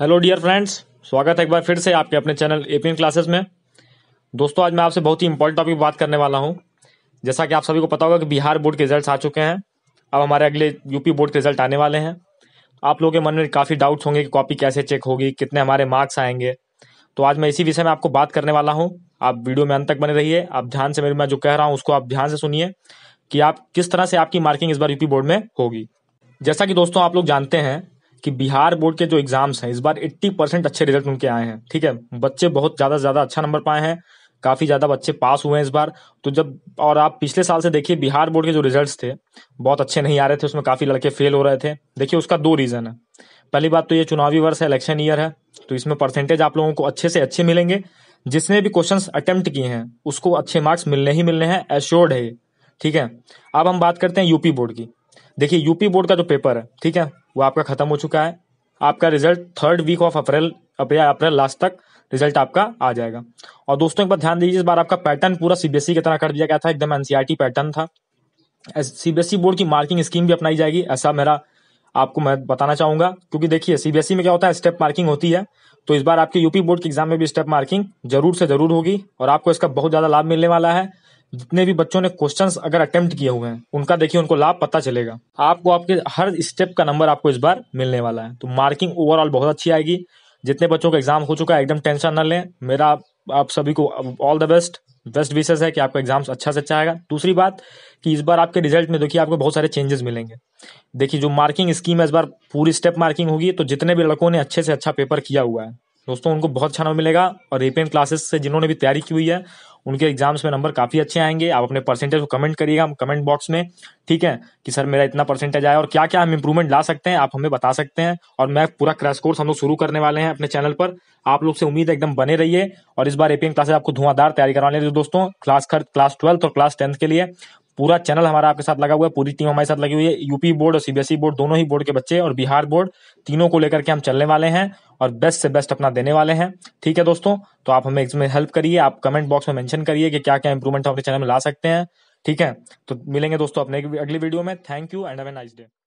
hello dear friends स्वागत है एक बार फिर से आपके अपने चैनल एपीएन क्लासेस में दोस्तों आज मैं आपसे बहुत ही इंपॉर्टेंट टॉपिक बात करने वाला हूं जैसा कि आप सभी को पता होगा कि बिहार बोर्ड के रिजल्ट आ चुके हैं अब हमारे अगले यूपी बोर्ड के रिजल्ट आने वाले हैं आप लोगों के मन में काफ़ी डाउट्स होंगे कि कॉपी कैसे चेक होगी कितने हमारे मार्क्स आएंगे तो आज मैं इसी विषय में आपको बात करने वाला हूँ आप वीडियो में अंत तक बने रहिए आप ध्यान से मेरे मैं जो कह रहा हूँ उसको आप ध्यान से सुनिए कि आप किस तरह से आपकी मार्किंग इस बार यूपी बोर्ड में होगी जैसा कि दोस्तों आप लोग जानते हैं कि बिहार बोर्ड के जो एग्जाम्स हैं इस बार 80 परसेंट अच्छे रिजल्ट उनके आए हैं ठीक है बच्चे बहुत ज़्यादा से ज़्यादा अच्छा नंबर पाए हैं काफ़ी ज़्यादा बच्चे पास हुए हैं इस बार तो जब और आप पिछले साल से देखिए बिहार बोर्ड के जो रिजल्ट थे बहुत अच्छे नहीं आ रहे थे उसमें काफ़ी लड़के फेल हो रहे थे देखिए उसका दो रीज़न है पहली बात तो ये चुनावी वर्ष है इलेक्शन ईयर है तो इसमें परसेंटेज आप लोगों को अच्छे से अच्छे मिलेंगे जिसने भी क्वेश्चंस अटेम्प्ट किए हैं उसको अच्छे मार्क्स मिलने ही मिलने हैं एश्योर्ड है ठीक है अब हम बात करते हैं यूपी बोर्ड की देखिए यूपी बोर्ड का जो पेपर है ठीक है वो आपका खत्म हो चुका है आपका result third week of April April April last तक रिजल्ट आपका आ जाएगा और दोस्तों एक बार ध्यान दीजिए इस बार आपका पैटर्न पूरा सीबीएसई e की तरह कर दिया गया था एकदम एनसीईआरटी पैटर्न e था सीबीएसई बोर्ड e की मार्किंग स्कीम भी अपनाई जाएगी ऐसा मेरा आपको मैं बताना चाहूंगा क्योंकि देखिए सीबीएसई में क्या होता है स्टेप मार्किंग होती है तो इस बार आपके यूपी बोर्ड के एग्जाम में भी स्टेप मार्किंग जरूर से जरूर होगी और आपको इसका बहुत ज्यादा लाभ मिलने वाला है जितने भी बच्चों ने क्वेश्चंस अगर अटेम्प्ट किए हुए हैं उनका देखिए उनको लाभ पता चलेगा आपको आपके हर स्टेप का नंबर आपको इस बार मिलने वाला है तो मार्किंग ओवरऑल बहुत अच्छी आएगी जितने बच्चों का एग्जाम हो चुका है एकदम टेंशन ना लें मेरा आप सभी को ऑल द बेस्ट बेस्ट विशेष है कि आपका एग्जाम अच्छा से अच्छा आएगा दूसरी बात कि इस बार आपके रिजल्ट में देखिए आपको बहुत सारे चेंजेस मिलेंगे देखिए जो मार्किंग स्कीम है इस बार पूरी स्टेप मार्किंग होगी तो जितने भी लड़कों ने अच्छे से अच्छा पेपर किया हुआ है दोस्तों उनको बहुत अच्छा नंबर मिलेगा और रिपेन क्लासेस से जिन्होंने भी तैयारी की हुई है उनके एग्जाम्स में नंबर काफ़ी अच्छे आएंगे आप अपने परसेंटेज को कमेंट करिएगा कमेंट बॉक्स में ठीक है कि सर मेरा इतना परसेंटेज आया और क्या क्या हम इम्प्रूवमेंट ला सकते हैं आप हमें बता सकते हैं और मैं पूरा क्रैश कोर्स हम लोग शुरू करने वाले हैं अपने चैनल पर आप लोग से उम्मीद एकदम बने रहिए और इस बार एपीएम क्लासेज आपको धुआंधार तैयारी करवाने वाले दोस्तों क्लास क्लास ट्वेल्थ और क्लास टेंथ के लिए पूरा चैनल हमारा आपके साथ लगा हुआ है पूरी टीम हमारे साथ लगी हुई है यूपी बोर्ड और सीबीएसई बोर्ड e दोनों ही बोर्ड के बच्चे और बिहार बोर्ड तीनों को लेकर के हम चलने वाले हैं और बेस्ट से बेस्ट अपना देने वाले हैं ठीक है दोस्तों तो आप हमें इसमें हेल्प करिए आप कमेंट बॉक्स में मेंशन करिए कि क्या क्या इंप्रूवमेंट हम अपने चैनल में ला सकते हैं ठीक है तो मिलेंगे दोस्तों अपने अगली वीडियो में thank you and have a nice day